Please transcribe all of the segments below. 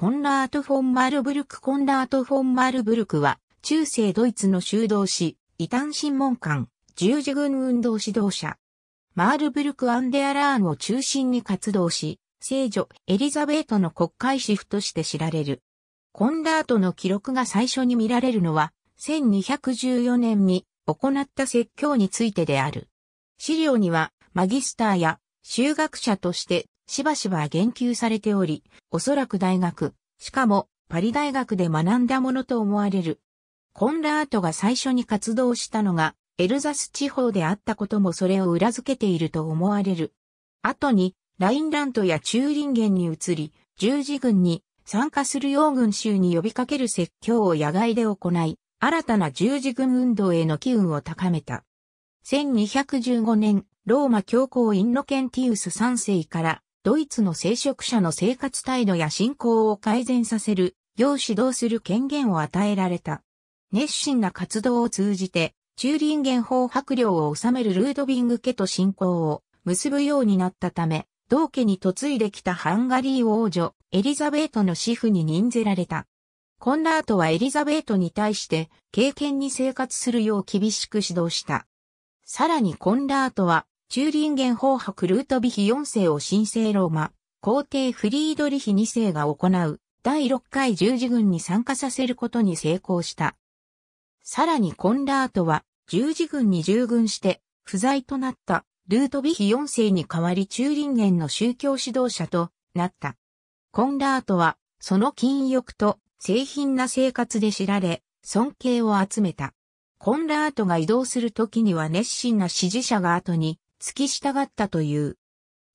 コンラート・フォン・マルブルク・コンラート・フォン・マルブルクは、中世ドイツの修道士、異端審問官、十字軍運動指導者。マールブルク・アンデアラーンを中心に活動し、聖女エリザベートの国会シフとして知られる。コンラートの記録が最初に見られるのは、1214年に行った説教についてである。資料には、マギスターや修学者としてしばしば言及されており、おそらく大学、しかもパリ大学で学んだものと思われる。コンラートが最初に活動したのがエルザス地方であったこともそれを裏付けていると思われる。後にラインラントやチューリンゲンに移り、十字軍に参加する洋軍州に呼びかける説教を野外で行い、新たな十字軍運動への機運を高めた。1215年、ローマ教皇インノケンティウス3世からドイツの聖職者の生活態度や信仰を改善させる、よう指導する権限を与えられた。熱心な活動を通じて、チューリンゲン法白領を治めるルードビング家と信仰を結ぶようになったため、同家に嫁いできたハンガリー王女、エリザベートの死婦に任ぜられた。コンラートはエリザベートに対して、経験に生活するよう厳しく指導した。さらにコンラートは、チューリンゲン法博ルートビヒ4世を神聖ローマ、皇帝フリードリヒ2世が行う第6回十字軍に参加させることに成功した。さらにコンラートは十字軍に従軍して不在となったルートビヒ4世に代わりチューリンゲンの宗教指導者となった。コンラートはその禁欲と清貧な生活で知られ尊敬を集めた。コンラートが移動する時には熱心な支持者が後に付き従ったという。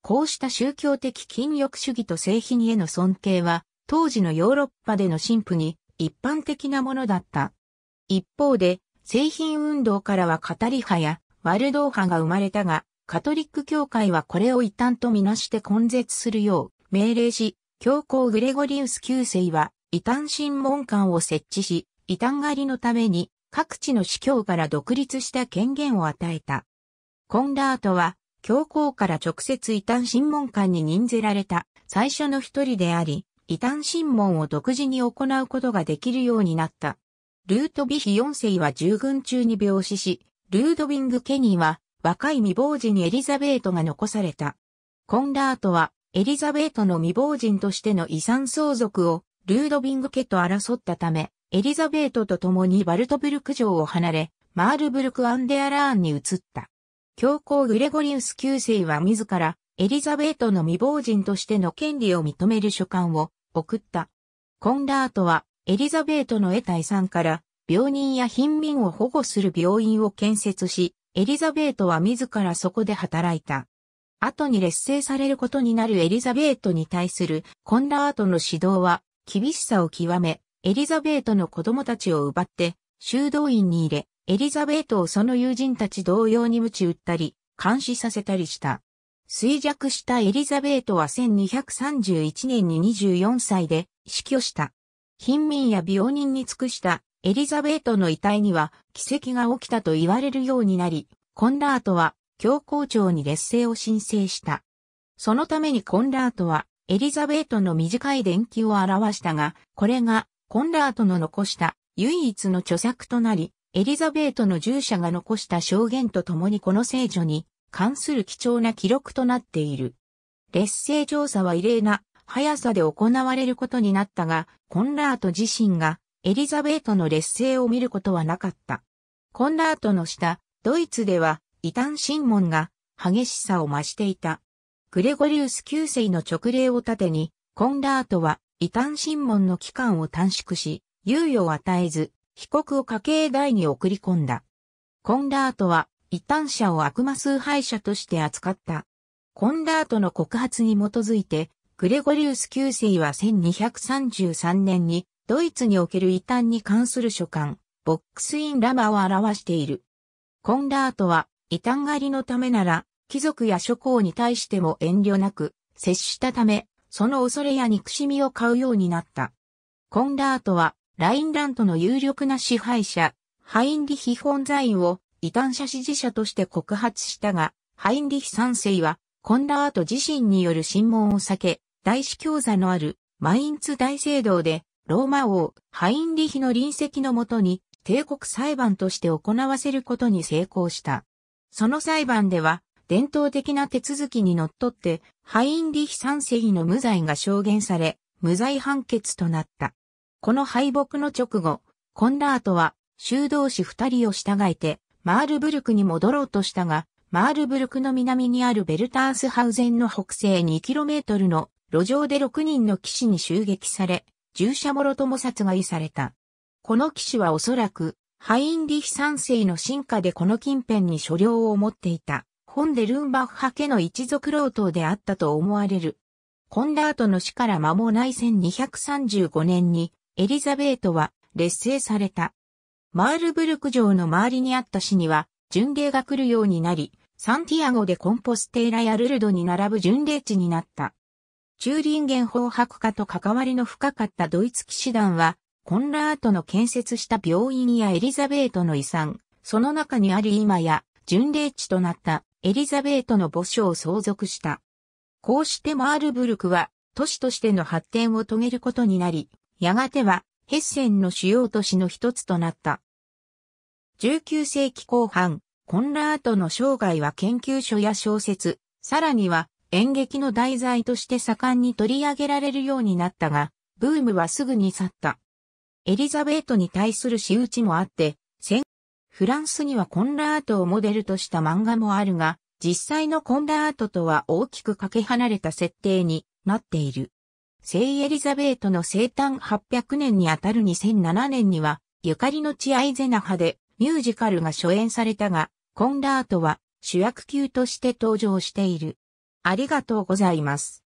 こうした宗教的禁欲主義と性品への尊敬は、当時のヨーロッパでの神父に一般的なものだった。一方で、製品運動からはカタリ派やワルドー派が生まれたが、カトリック教会はこれを異端とみなして根絶するよう命令し、教皇グレゴリウス9世は異端審問官を設置し、異端狩りのために各地の司教から独立した権限を与えた。コンラートは、教皇から直接異端審問官に任ぜられた最初の一人であり、異端審問を独自に行うことができるようになった。ルートヴィヒ4世は従軍中に病死し、ルードビィング・ケニーは若い未亡人エリザベートが残された。コンラートはエリザベートの未亡人としての遺産相続をルードビィング家と争ったため、エリザベートと共にバルトブルク城を離れ、マールブルク・アンデアラーンに移った。教皇グレゴリウス9世は自らエリザベートの未亡人としての権利を認める書簡を送った。コンラートはエリザベートの得た産から病人や貧民を保護する病院を建設し、エリザベートは自らそこで働いた。後に劣勢されることになるエリザベートに対するコンラートの指導は厳しさを極め、エリザベートの子供たちを奪って修道院に入れ、エリザベートをその友人たち同様に鞭打ったり、監視させたりした。衰弱したエリザベートは1231年に24歳で死去した。貧民や病人に尽くしたエリザベートの遺体には奇跡が起きたと言われるようになり、コンラートは教皇庁に劣勢を申請した。そのためにコンラートはエリザベートの短い伝記を表したが、これがコンラートの残した唯一の著作となり、エリザベートの従者が残した証言とともにこの聖女に関する貴重な記録となっている。劣勢調査は異例な速さで行われることになったが、コンラート自身がエリザベートの劣勢を見ることはなかった。コンラートの下、ドイツでは異端審問が激しさを増していた。グレゴリウス9世の直令を盾に、コンラートは異端審問の期間を短縮し、猶予を与えず、被告を家計外に送り込んだ。コンラートは、異端者を悪魔崇拝者として扱った。コンラートの告発に基づいて、グレゴリウス九世は1233年に、ドイツにおける異端に関する書簡、ボックスインラマを表している。コンラートは、異端狩りのためなら、貴族や諸侯に対しても遠慮なく、接したため、その恐れや憎しみを買うようになった。コンラートは、ラインラントの有力な支配者、ハインリヒ・ォンザインを異端者支持者として告発したが、ハインリヒ三世は、コンラート自身による審問を避け、大司教座のあるマインツ大聖堂で、ローマ王、ハインリヒの臨席のもとに、帝国裁判として行わせることに成功した。その裁判では、伝統的な手続きにのっとって、ハインリヒ三世の無罪が証言され、無罪判決となった。この敗北の直後、コンラートは修道士二人を従えてマールブルクに戻ろうとしたが、マールブルクの南にあるベルタースハウゼンの北西 2km の路上で6人の騎士に襲撃され、従者もろとも殺害された。この騎士はおそらく、ハインリヒ三世の進化でこの近辺に所領を持っていた、ホンデルンバッハ家の一族老頭であったと思われる。コンダートの死から間もない1235年に、エリザベートは劣勢された。マールブルク城の周りにあった市には巡礼が来るようになり、サンティアゴでコンポステーラやルルドに並ぶ巡礼地になった。中林原法白化と関わりの深かったドイツ騎士団は、コンラートの建設した病院やエリザベートの遺産、その中にあり今や巡礼地となったエリザベートの墓所を相続した。こうしてマールブルクは都市としての発展を遂げることになり、やがてはヘッセンの主要都市の一つとなった。19世紀後半、コンラートの生涯は研究所や小説、さらには演劇の題材として盛んに取り上げられるようになったが、ブームはすぐに去った。エリザベートに対する仕打ちもあって、戦フランスにはコンラートをモデルとした漫画もあるが、実際のコンラートとは大きくかけ離れた設定になっている。聖エリザベートの生誕800年にあたる2007年には、ゆかりの地アイゼナ派でミュージカルが初演されたが、コンラートは主役級として登場している。ありがとうございます。